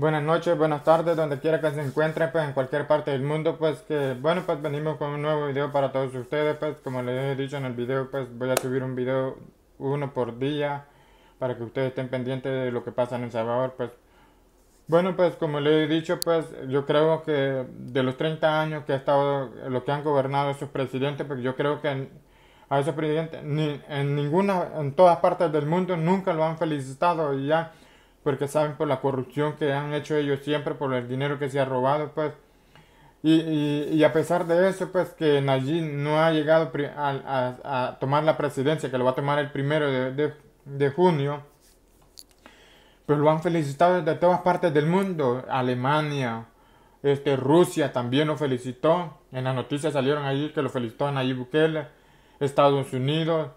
Buenas noches, buenas tardes, donde quiera que se encuentren, pues en cualquier parte del mundo, pues que, bueno, pues venimos con un nuevo video para todos ustedes, pues como les he dicho en el video, pues voy a subir un video uno por día, para que ustedes estén pendientes de lo que pasa en El Salvador, pues. Bueno, pues como les he dicho, pues yo creo que de los 30 años que ha estado, lo que han gobernado esos presidentes, pues yo creo que a esos presidentes, ni, en ninguna, en todas partes del mundo nunca lo han felicitado y ya porque saben por la corrupción que han hecho ellos siempre, por el dinero que se ha robado, pues. Y, y, a pesar de eso, pues que Nayib no ha llegado a, tomar la presidencia, que lo va a tomar el primero de, junio, pues lo han felicitado desde todas partes del mundo. Alemania, este, Rusia también lo felicitó. En las noticias salieron allí que lo felicitó Nayib Bukele. Estados Unidos,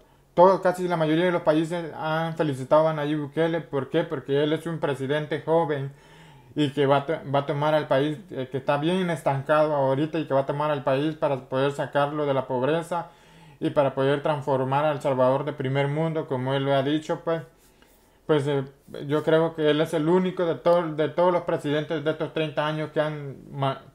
casi la mayoría de los países han felicitado a Nayib Bukele. ¿Por qué? Porque él es un presidente joven y que va a, tomar al país, eh, que está bien estancado ahorita y que va a tomar al país para poder sacarlo de la pobreza y para poder transformar a El Salvador de primer mundo, como él lo ha dicho, pues. Pues eh, yo creo que él es el único de, todo, de todos los presidentes de estos 30 años que han,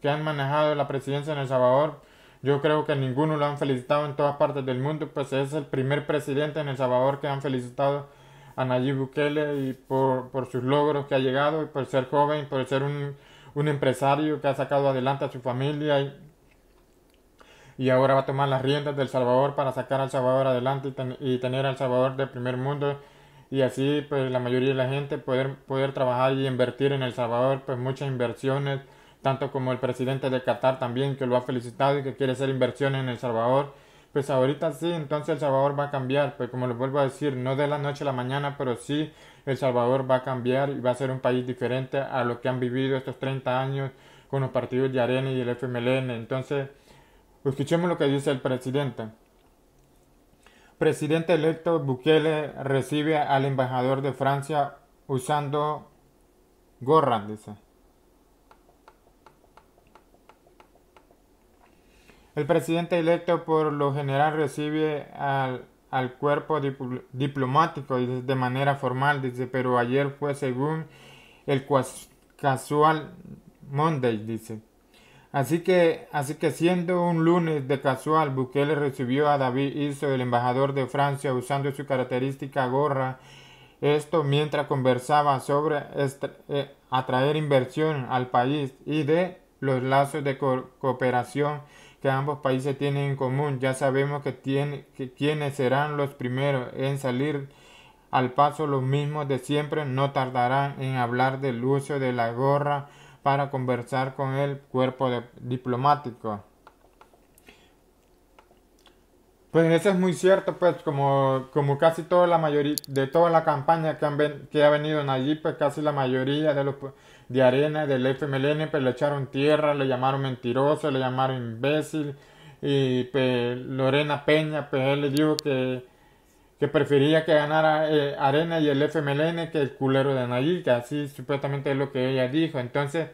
que han manejado la presidencia en El Salvador yo creo que ninguno lo han felicitado en todas partes del mundo, pues es el primer presidente en El Salvador que han felicitado a Nayib Bukele y por, sus logros que ha llegado, y por ser joven, por ser un, empresario que ha sacado adelante a su familia y, ahora va a tomar las riendas del Salvador para sacar al Salvador adelante y, y tener al Salvador de primer mundo y así pues la mayoría de la gente poder, poder trabajar y invertir en El Salvador, pues muchas inversiones tanto como el presidente de Qatar también, que lo ha felicitado y que quiere hacer inversión en El Salvador. Pues ahorita sí, entonces El Salvador va a cambiar, pues como les vuelvo a decir, no de la noche a la mañana, pero sí El Salvador va a cambiar y va a ser un país diferente a lo que han vivido estos 30 años con los partidos de Arena y el FMLN. Entonces, escuchemos lo que dice el presidente presidente electo Bukele recibe al embajador de Francia usando gorra, dice. El presidente electo por lo general recibe al, al cuerpo diplomático de manera formal, dice, pero ayer fue según el casual Monday, dice. Así que, así que siendo un lunes de casual, Bukele recibió a David Iso, el embajador de Francia, usando su característica gorra. Esto mientras conversaba sobre eh, atraer inversión al país y de los lazos de cooperación que ambos países tienen en común. Ya sabemos que, quienes serán los primeros en salir al paso los mismos de siempre no tardarán en hablar del uso de la gorra para conversar con el cuerpo diplomático. Pues eso es muy cierto, pues como, como casi toda la mayoría, de toda la campaña que, han que ha venido en allí, pues casi la mayoría de los de Arena, del FMLN, pues le echaron tierra, le llamaron mentiroso, le llamaron imbécil, y pues Lorena Peña, pues él le dijo que, prefería que ganara eh, Arena y el FMLN que el culero de Nayib, que así supuestamente es lo que ella dijo, entonces,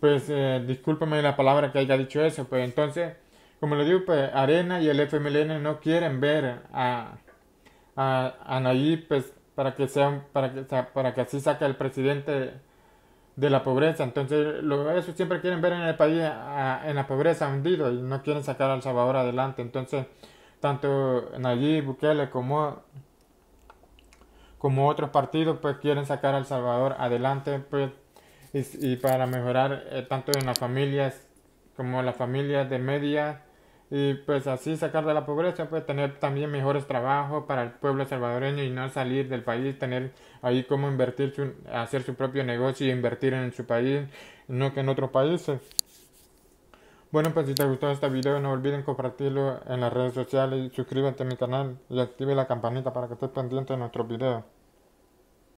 pues eh, discúlpame la palabra que haya dicho eso, pues entonces como le digo, pues, Arena y el FMLN no quieren ver a, a, Nayib pues, para, que para, que, para que así saque al presidente de la pobreza. Entonces, lo, eso siempre quieren ver en el país en la pobreza hundido y no quieren sacar al Salvador adelante. Entonces, tanto Nayib Bukele como, como otros partidos pues quieren sacar al Salvador adelante pues, y, para mejorar eh, tanto en las familias como las familias de media y pues así sacar de la pobreza, pues tener también mejores trabajos para el pueblo salvadoreño y no salir del país, tener ahí cómo invertir, hacer su propio negocio y e invertir en su país, no que en otros países. Bueno, pues si te gustó este video no olviden compartirlo en las redes sociales, suscríbete a mi canal y active la campanita para que estés pendiente de nuestros videos.